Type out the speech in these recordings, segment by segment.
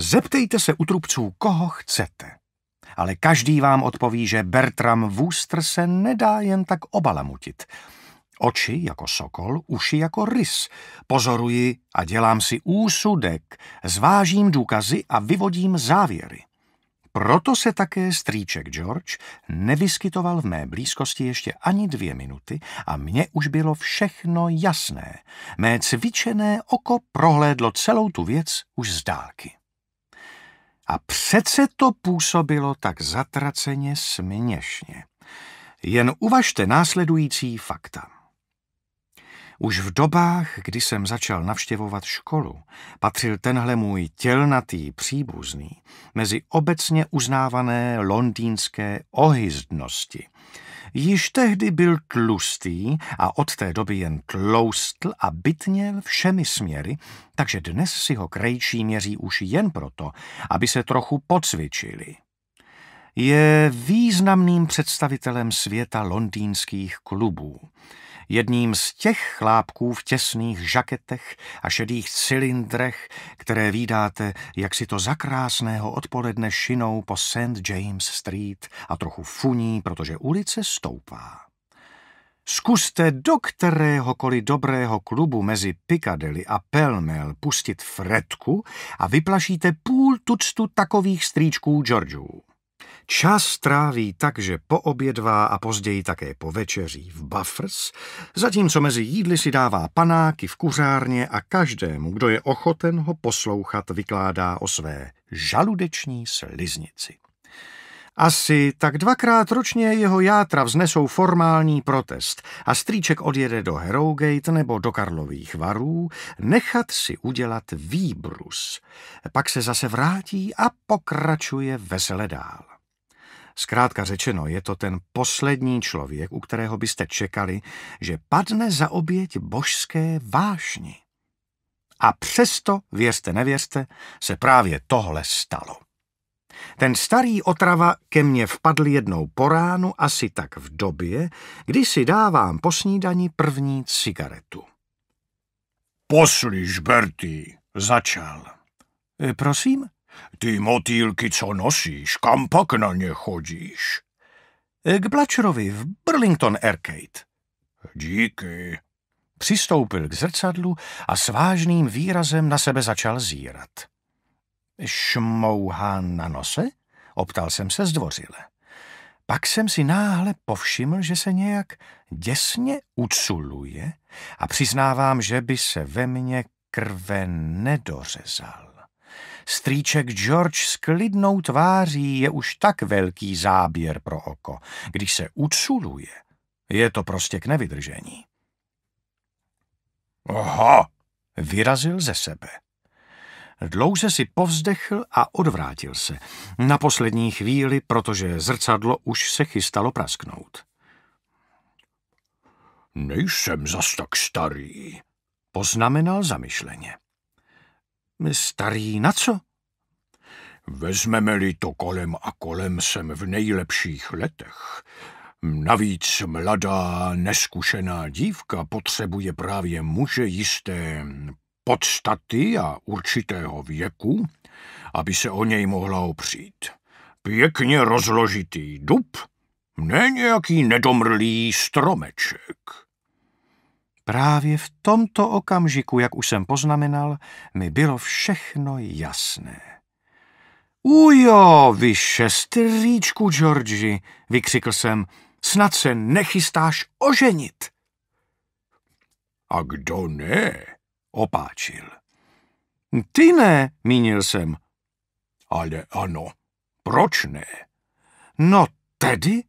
Zeptejte se trubců, koho chcete. Ale každý vám odpoví, že Bertram Wooster se nedá jen tak obalamutit. Oči jako sokol, uši jako rys. Pozoruji a dělám si úsudek, zvážím důkazy a vyvodím závěry. Proto se také strýček George nevyskytoval v mé blízkosti ještě ani dvě minuty a mně už bylo všechno jasné. Mé cvičené oko prohlédlo celou tu věc už z dálky. A přece to působilo tak zatraceně směšně. Jen uvažte následující fakta. Už v dobách, kdy jsem začal navštěvovat školu, patřil tenhle můj tělnatý příbuzný mezi obecně uznávané londýnské ohyzdnosti. Již tehdy byl tlustý a od té doby jen tloustl a bytněl všemi směry, takže dnes si ho krejčí měří už jen proto, aby se trochu pocvičili. Je významným představitelem světa londýnských klubů jedním z těch chlápků v těsných žaketech a šedých cylindrech, které vídáte, jak si to za krásného odpoledne šinou po St. James Street a trochu funí, protože ulice stoupá. Zkuste do kteréhokoliv dobrého klubu mezi Piccadilly a Pelmel pustit fretku a vyplašíte půl tuctu takových strýčků Georgeů. Čas tráví tak, že obědvá a později také po večeří v buffers, zatímco mezi jídly si dává panáky v kuřárně a každému, kdo je ochoten ho poslouchat, vykládá o své žaludeční sliznici. Asi tak dvakrát ročně jeho játra vznesou formální protest a strýček odjede do Herougate nebo do Karlových varů nechat si udělat výbrus. Pak se zase vrátí a pokračuje vesele dál. Zkrátka řečeno, je to ten poslední člověk, u kterého byste čekali, že padne za oběť božské vášni. A přesto, věřte, nevěřte, se právě tohle stalo. Ten starý otrava ke mně vpadl jednou po ránu, asi tak v době, kdy si dávám po snídani první cigaretu. Poslyš, Bertie, začal. E, prosím? Ty motýlky, co nosíš, kam pak na ně chodíš? K Blačerovi v Burlington Arcade. Díky. Přistoupil k zrcadlu a s vážným výrazem na sebe začal zírat. Šmouhá na nose? Optal jsem se zdvořile. Pak jsem si náhle povšiml, že se nějak děsně uculuje a přiznávám, že by se ve mně krve nedořezal. Strýček George s klidnou tváří je už tak velký záběr pro oko. Když se uculuje, je to prostě k nevydržení. Oho, vyrazil ze sebe. Dlouze si povzdechl a odvrátil se. Na poslední chvíli, protože zrcadlo už se chystalo prasknout. Nejsem zas tak starý, poznamenal zamyšleně. Starý na co? Vezmeme-li to kolem a kolem jsem v nejlepších letech. Navíc mladá, neskušená dívka potřebuje právě muže jisté podstaty a určitého věku, aby se o něj mohla opřít. Pěkně rozložitý dub, ne nějaký nedomrlý stromeček. Právě v tomto okamžiku, jak už jsem poznamenal, mi bylo všechno jasné. Ujo, vy šestrýčku, Georgi, vykřikl jsem, snad se nechystáš oženit. A kdo ne? opáčil. Ty ne, mínil jsem. Ale ano, proč ne? No tedy?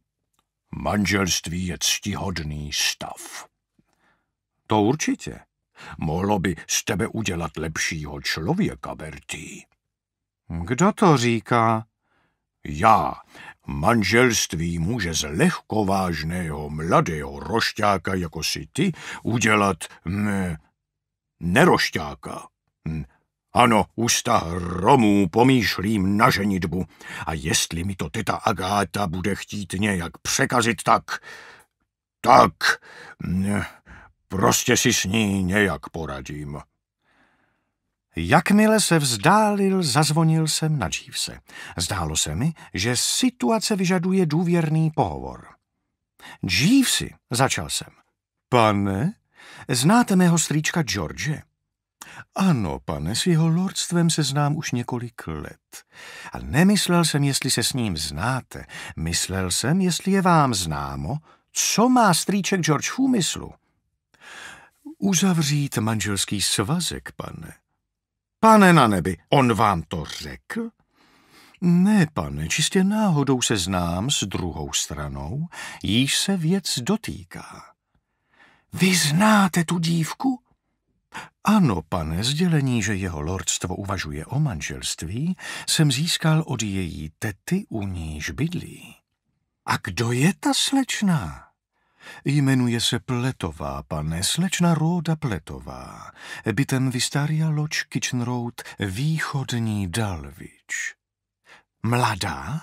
Manželství je ctihodný stav. To určitě. Mohlo by z tebe udělat lepšího člověka, Bertý. Kdo to říká? Já. Manželství může z lehkovážného mladého rošťáka jako si ty udělat M, mm, nerošťáka. M, mm, Ano, ústa hromů pomýšlím na ženitbu. A jestli mi to teta Agáta bude chtít nějak překazit, tak... Tak... M, mm, Prostě si s ní nějak poradím. Jakmile se vzdálil, zazvonil jsem na Jeevese. Zdálo se mi, že situace vyžaduje důvěrný pohovor. Jeevesy, začal jsem. Pane, znáte mého strýčka George? Ano, pane, s jeho lordstvem se znám už několik let. A nemyslel jsem, jestli se s ním znáte. Myslel jsem, jestli je vám známo, co má strýček George v úmyslu uzavřít manželský svazek, pane. Pane na nebi, on vám to řekl? Ne, pane, čistě náhodou se znám s druhou stranou, jíž se věc dotýká. Vy znáte tu dívku? Ano, pane, sdělení, že jeho lordstvo uvažuje o manželství, jsem získal od její tety, u níž bydlí. A kdo je ta slečná? Jmenuje se Pletová, pane, slečna Róda Pletová, bytem Vistaria Loč Kitchen Road, východní Dalvič. Mladá?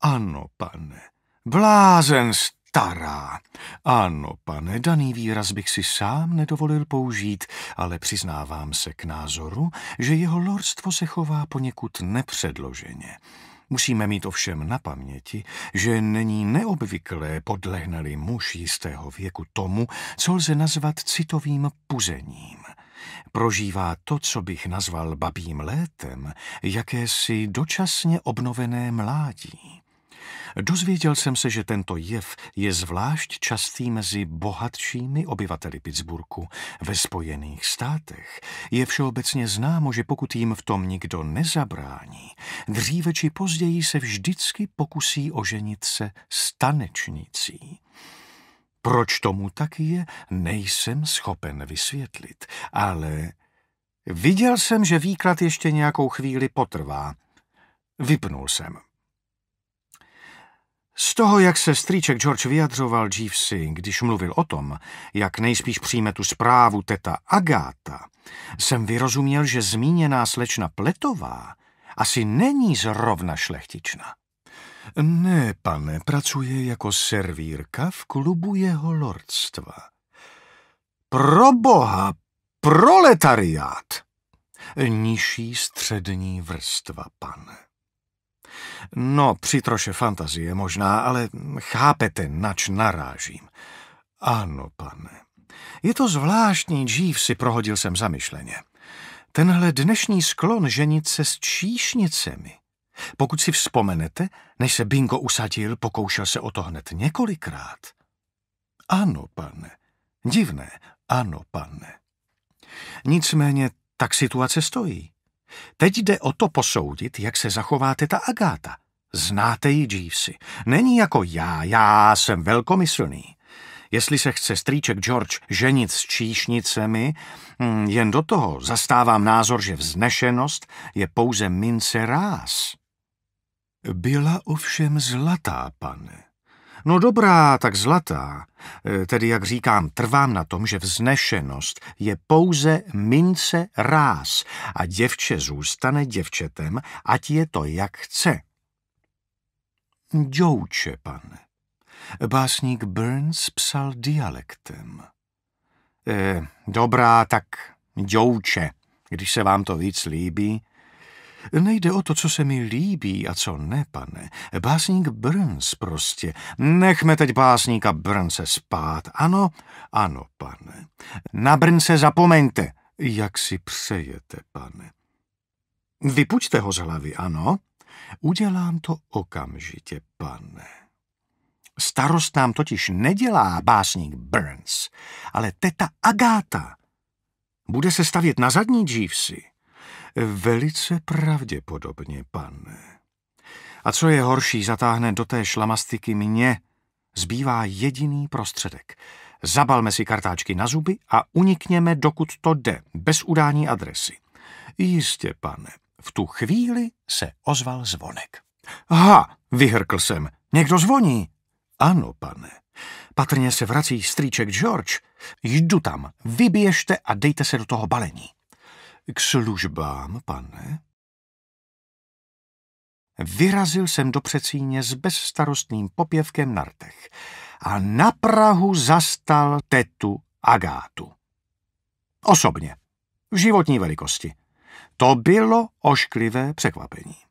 Ano, pane. Blázen stará. Ano, pane, daný výraz bych si sám nedovolil použít, ale přiznávám se k názoru, že jeho lordstvo se chová poněkud nepředloženě. Musíme mít ovšem na paměti, že není neobvyklé podlehnali muž jistého věku tomu, co lze nazvat citovým puzením. Prožívá to, co bych nazval babím létem, jakési dočasně obnovené mládí. Dozvěděl jsem se, že tento jev je zvlášť častý mezi bohatšími obyvateli Pittsburghu. Ve Spojených státech je všeobecně známo, že pokud jim v tom nikdo nezabrání, dříve či později se vždycky pokusí oženit se stanečnicí. Proč tomu tak je, nejsem schopen vysvětlit, ale viděl jsem, že výklad ještě nějakou chvíli potrvá. Vypnul jsem. Z toho, jak se strýček George vyjadřoval Jeevesy, když mluvil o tom, jak nejspíš přijme tu zprávu teta Agáta, jsem vyrozuměl, že zmíněná slečna Pletová asi není zrovna šlechtična. Ne, pane, pracuje jako servírka v klubu jeho lordstva. Pro boha, proletariát! Nižší střední vrstva, pane. No, při troše fantazie možná, ale chápete, nač narážím. Ano, pane. Je to zvláštní dřív, si prohodil jsem zamyšleně. Tenhle dnešní sklon ženit se s číšnicemi. Pokud si vzpomenete, než se Bingo usadil, pokoušel se o to hned několikrát. Ano, pane. Divné, ano, pane. Nicméně tak situace stojí. Teď jde o to posoudit, jak se zachová teta Agáta. Znáte ji, Jeevesy. Není jako já, já jsem velkomyslný. Jestli se chce strýček George ženit s číšnicemi, hm, jen do toho zastávám názor, že vznešenost je pouze mince ráz. Byla ovšem zlatá, pane. No dobrá, tak zlatá. E, tedy, jak říkám, trvám na tom, že vznešenost je pouze mince ráz a děvče zůstane děvčetem, ať je to jak chce. Džouče pane. Básník Burns psal dialektem. E, dobrá, tak Džouče, když se vám to víc líbí, Nejde o to, co se mi líbí a co ne, pane. Básník Burns prostě. Nechme teď básníka Brnse spát. Ano, ano, pane. Na Brnse zapomeňte. Jak si přejete, pane. Vypuďte ho z hlavy, ano. Udělám to okamžitě, pane. Starost nám totiž nedělá básník Burns, ale teta Agáta. Bude se stavět na zadní si. Velice pravděpodobně, pane. A co je horší, zatáhne do té šlamastiky mě. Zbývá jediný prostředek. Zabalme si kartáčky na zuby a unikněme, dokud to jde, bez udání adresy. Jistě, pane. V tu chvíli se ozval zvonek. Aha, vyhrkl jsem. Někdo zvoní. Ano, pane. Patrně se vrací strýček George. Jdu tam, vyběžte a dejte se do toho balení. K službám, pane? Vyrazil jsem do přecíně s bezstarostným popěvkem na rtech a na Prahu zastal tetu Agátu. Osobně, v životní velikosti. To bylo ošklivé překvapení.